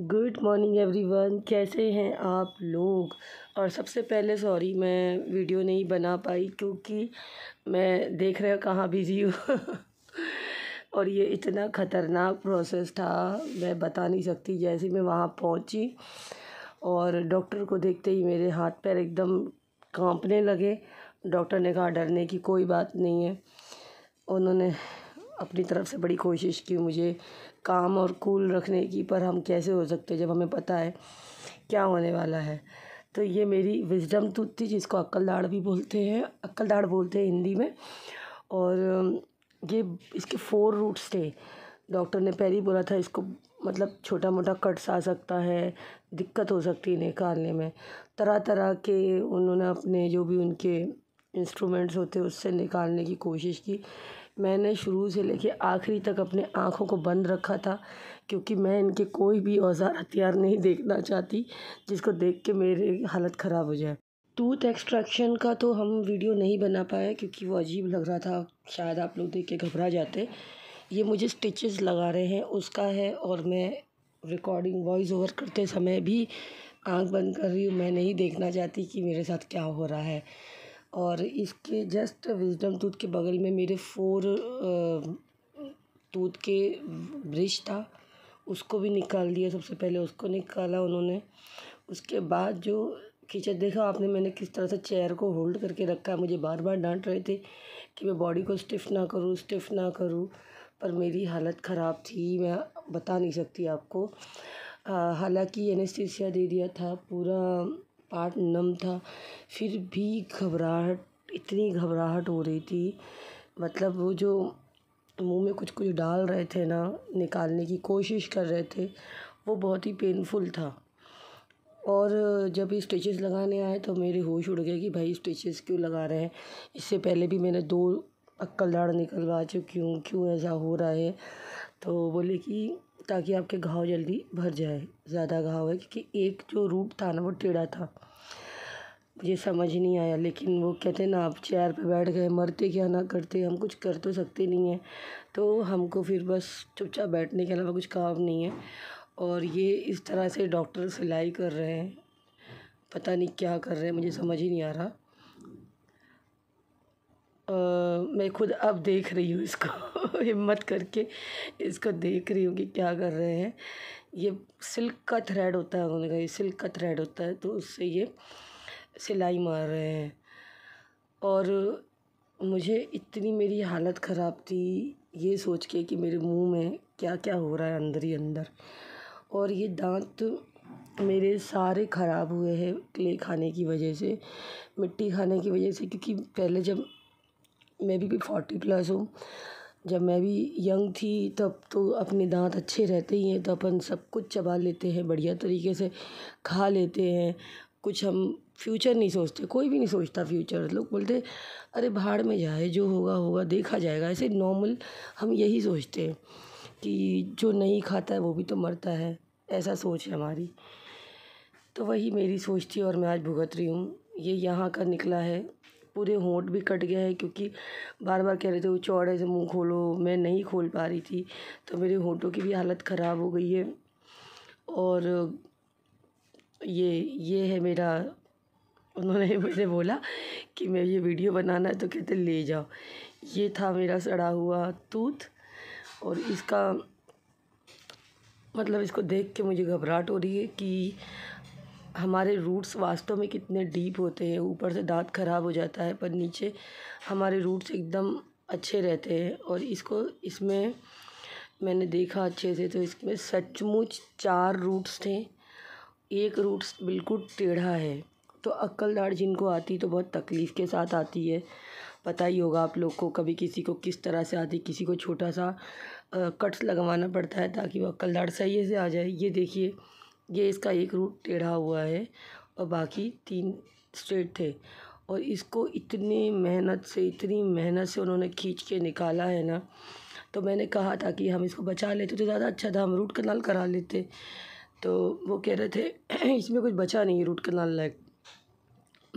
good morning everyone कैसे हैं आप लोग और सबसे पहले सॉरी मैं वीडियो नहीं बना पाई क्योंकि मैं देख रहे कहाँ बिज़ी हूँ और ये इतना ख़तरनाक प्रोसेस था मैं बता नहीं सकती जैसे मैं वहाँ पहुँची और डॉक्टर को देखते ही मेरे हाथ पैर एकदम कांपने लगे डॉक्टर ने कहा डरने की कोई बात नहीं है उन्होंने अपनी तरफ से बड़ी कोशिश की मुझे काम और कूल रखने की पर हम कैसे हो सकते जब हमें पता है क्या होने वाला है तो ये मेरी विजडम टूथ थी जिसको अक्ल दाड़ भी बोलते हैं अक्ल दाड़ बोलते हैं हिंदी में और ये इसके फोर रूट्स थे डॉक्टर ने पहले ही बोला था इसको मतलब छोटा मोटा कट्स आ सकता है दिक्कत हो सकती है निकालने में तरह तरह के उन्होंने अपने जो भी उनके इंस्ट्रूमेंट्स होते उससे निकालने की कोशिश की मैंने शुरू से लेके आखिरी तक अपने आँखों को बंद रखा था क्योंकि मैं इनके कोई भी औज़ार हथियार नहीं देखना चाहती जिसको देख के मेरी हालत ख़राब हो जाए टूथ एक्सट्रैक्शन का तो हम वीडियो नहीं बना पाए क्योंकि वो अजीब लग रहा था शायद आप लोग देख के घबरा जाते ये मुझे स्टिचेस लगा रहे हैं उसका है और मैं रिकॉर्डिंग वॉइस ओवर करते समय भी आंख बंद कर रही हूँ मैं नहीं देखना चाहती कि मेरे साथ क्या हो रहा है और इसके जस्ट विज़डम टूथ के बगल में मेरे फ़ोर टूथ के ब्रिश था उसको भी निकाल दिया सबसे पहले उसको निकाला उन्होंने उसके बाद जो खींचा देखा आपने मैंने किस तरह से चेयर को होल्ड करके रखा मुझे बार बार डांट रहे थे कि मैं बॉडी को स्टिफ़ ना करूँ स्टिफ़ ना करूँ पर मेरी हालत ख़राब थी मैं बता नहीं सकती आपको हालांकि एनेस्थीसिया दे दिया था पूरा पार्ट नम था फिर भी घबराहट इतनी घबराहट हो रही थी मतलब वो जो मुंह में कुछ कुछ डाल रहे थे ना निकालने की कोशिश कर रहे थे वो बहुत ही पेनफुल था और जब ये स्टिचेस लगाने आए तो मेरे होश उड़ गए कि भाई स्टिचेस क्यों लगा रहे हैं इससे पहले भी मैंने दो अक्कल दाड़ निकलवा चुकी हूँ क्यों ऐसा हो रहा है तो बोले कि ताकि आपके घाव जल्दी भर जाए ज़्यादा घाव है क्योंकि एक जो रूट था ना वो टेढ़ा था मुझे समझ नहीं आया लेकिन वो कहते ना आप चेयर पे बैठ गए मरते क्या ना करते हम कुछ कर तो सकते नहीं हैं तो हमको फिर बस चुपचाप बैठने के अलावा कुछ काम नहीं है और ये इस तरह से डॉक्टर सिलाई कर रहे हैं पता नहीं क्या कर रहे हैं मुझे समझ ही नहीं आ रहा मैं खुद अब देख रही हूँ इसको हिम्मत करके इसको देख रही हूँ कि क्या कर रहे हैं ये सिल्क का थ्रेड होता है उन्होंने कहा ये सिल्क का थ्रेड होता है तो उससे ये सिलाई मार रहे हैं और मुझे इतनी मेरी हालत ख़राब थी ये सोच के कि मेरे मुंह में क्या क्या हो रहा है अंदर ही अंदर और ये दांत मेरे सारे ख़राब हुए हैं क्ले खाने की वजह से मिट्टी खाने की वजह से क्योंकि पहले जब मैं भी फोर्टी प्लस हूँ जब मैं भी यंग थी तब तो अपने दांत अच्छे रहते ही हैं तो अपन सब कुछ चबा लेते हैं बढ़िया तरीके से खा लेते हैं कुछ हम फ्यूचर नहीं सोचते कोई भी नहीं सोचता फ्यूचर लोग बोलते अरे भाड़ में जाए जो होगा होगा देखा जाएगा ऐसे नॉर्मल हम यही सोचते हैं कि जो नहीं खाता है वो भी तो मरता है ऐसा सोच है हमारी तो वही मेरी सोच थी और मैं आज भुगत रही हूँ ये यहाँ का निकला है पूरे होंठ भी कट गया है क्योंकि बार बार कह रहे थे वो चौड़े से मुंह खोलो मैं नहीं खोल पा रही थी तो मेरे होंठों की भी हालत ख़राब हो गई है और ये ये है मेरा उन्होंने मुझे बोला कि मैं ये वीडियो बनाना है तो कहते ले जाओ ये था मेरा सड़ा हुआ तूत और इसका मतलब इसको देख के मुझे घबराहट हो रही है कि हमारे रूट्स वास्तव में कितने डीप होते हैं ऊपर से दाँत खराब हो जाता है पर नीचे हमारे रूट्स एकदम अच्छे रहते हैं और इसको इसमें मैंने देखा अच्छे से तो इसमें सचमुच चार रूट्स थे एक रूट्स बिल्कुल टेढ़ा है तो अक्ल दाढ़ जिनको आती तो बहुत तकलीफ़ के साथ आती है पता ही होगा आप लोग को कभी किसी को किस तरह से आती किसी को छोटा सा कट्स लगवाना पड़ता है ताकि वो अक्ल दाढ़ सही से आ जाए ये देखिए ये इसका एक रूट टेढ़ा हुआ है और बाकी तीन स्ट्रेट थे और इसको इतनी मेहनत से इतनी मेहनत से उन्होंने खींच के निकाला है ना तो मैंने कहा था कि हम इसको बचा लेते तो ज़्यादा अच्छा था हम रूट कनाल करा लेते तो वो कह रहे थे इसमें कुछ बचा नहीं है रूट कनाल लायक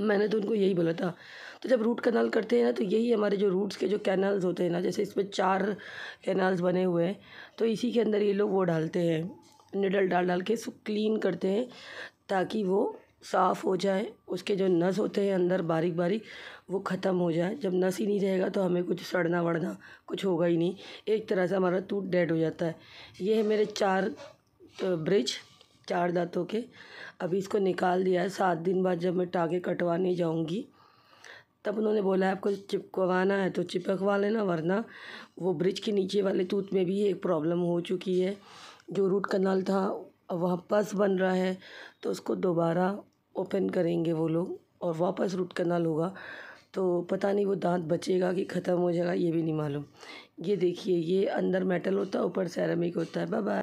मैंने तो उनको यही बोला था तो जब रूट कनाल करते हैं ना तो यही हमारे जो रूट्स के जो कैनल्स होते हैं ना जैसे इसमें चार कैनाल्स बने हुए हैं तो इसी के अंदर ये लोग वो डालते हैं निडल डाल डाल के इसको क्लीन करते हैं ताकि वो साफ़ हो जाए उसके जो नस होते हैं अंदर बारीक बारीक वो ख़त्म हो जाए जब नस ही नहीं रहेगा तो हमें कुछ सड़ना वड़ना कुछ होगा ही नहीं एक तरह से हमारा टूट डेड हो जाता है ये है मेरे चार ब्रिज चार दांतों के अभी इसको निकाल दिया है सात दिन बाद जब मैं टाँगे कटवाने जाऊँगी तब उन्होंने बोला है आपको चिपकवाना है तो चिपकवा लेना वरना वो ब्रिज के नीचे वाले टूथ में भी एक प्रॉब्लम हो चुकी है जो रूट कनाल था वहाँ बन रहा है तो उसको दोबारा ओपन करेंगे वो लोग और वापस रूट कनाल होगा तो पता नहीं वो दांत बचेगा कि ख़त्म हो जाएगा ये भी नहीं मालूम ये देखिए ये अंदर मेटल होता है ऊपर सैरमिक होता है बाय